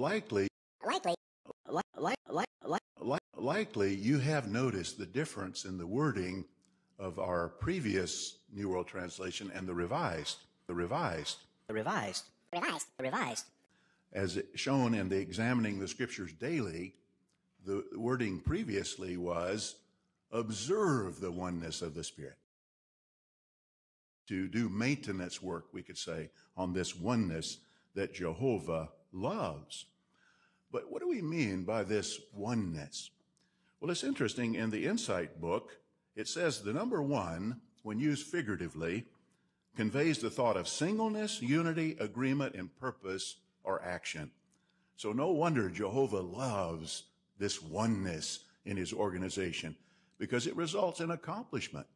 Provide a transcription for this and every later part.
likely likely li- li- li- likely you have noticed the difference in the wording of our previous New World Translation and the revised the revised the revised revised revised as shown in the examining the scriptures daily the wording previously was observe the oneness of the spirit to do maintenance work we could say on this oneness that Jehovah loves. But what do we mean by this oneness? Well, it's interesting in the Insight book, it says the number one, when used figuratively, conveys the thought of singleness, unity, agreement, and purpose or action. So no wonder Jehovah loves this oneness in his organization because it results in accomplishment,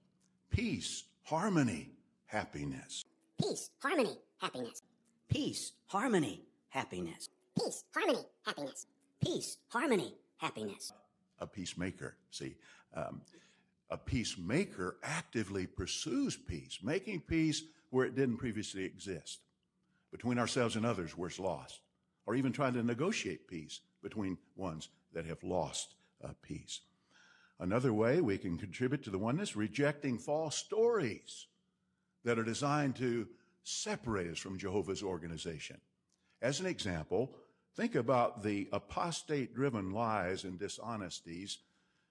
peace, harmony, happiness. Peace, harmony, happiness. Peace, harmony, happiness. Peace, harmony, happiness. Peace, harmony, happiness. A peacemaker, see. Um, a peacemaker actively pursues peace, making peace where it didn't previously exist, between ourselves and others where it's lost, or even trying to negotiate peace between ones that have lost uh, peace. Another way we can contribute to the oneness, rejecting false stories that are designed to separate us from Jehovah's organization. As an example, think about the apostate-driven lies and dishonesties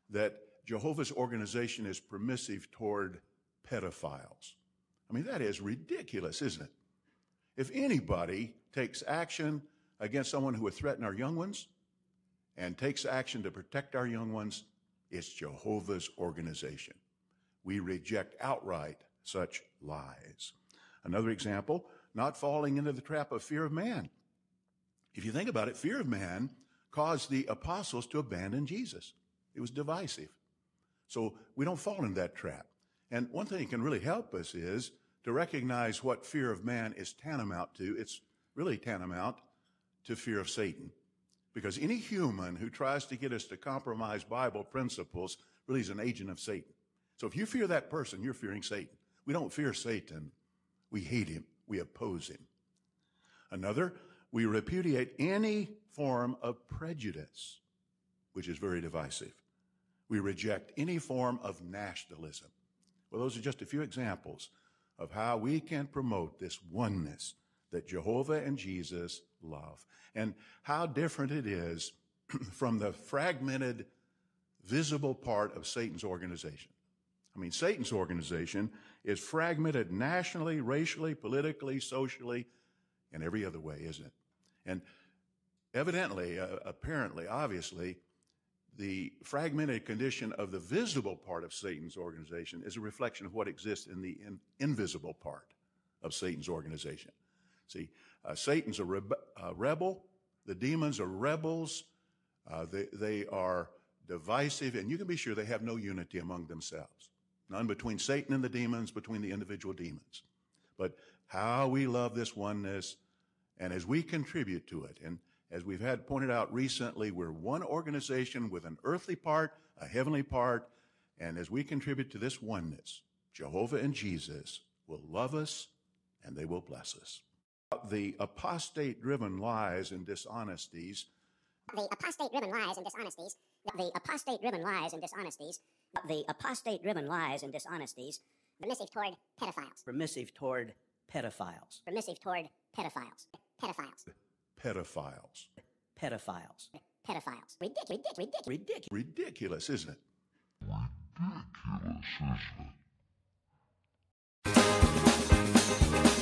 that Jehovah's organization is permissive toward pedophiles. I mean, that is ridiculous, isn't it? If anybody takes action against someone who would threaten our young ones and takes action to protect our young ones, it's Jehovah's organization. We reject outright such lies. Another example, not falling into the trap of fear of man. If you think about it, fear of man caused the apostles to abandon Jesus. It was divisive. So we don't fall in that trap. And one thing that can really help us is to recognize what fear of man is tantamount to. It's really tantamount to fear of Satan. Because any human who tries to get us to compromise Bible principles really is an agent of Satan. So if you fear that person, you're fearing Satan. We don't fear Satan. We hate him. We oppose him. Another we repudiate any form of prejudice, which is very divisive. We reject any form of nationalism. Well, those are just a few examples of how we can promote this oneness that Jehovah and Jesus love and how different it is from the fragmented, visible part of Satan's organization. I mean, Satan's organization is fragmented nationally, racially, politically, socially, and every other way, isn't it? And evidently, uh, apparently, obviously, the fragmented condition of the visible part of Satan's organization is a reflection of what exists in the in, invisible part of Satan's organization. See, uh, Satan's a, rebe- a, rebel. The demons are rebels. Uh, they, they are divisive, and you can be sure they have no unity among themselves. None between Satan and the demons, between the individual demons. But how we love this oneness and as we contribute to it, and as we've had pointed out recently, we're one organization with an earthly part, a heavenly part, and as we contribute to this oneness, Jehovah and Jesus will love us and they will bless us. The apostate driven lies and dishonesties. The apostate driven lies and dishonesties. The apostate driven lies and dishonesties. The apostate driven lies and dishonesties. Permissive toward pedophiles. Permissive toward pedophiles. Permissive toward pedophiles. Pedophiles. Pedophiles. Pedophiles. Pedophiles. Ridic- ridic- ridic- ridic- ridiculous, isn't it? Ridiculous, isn't it?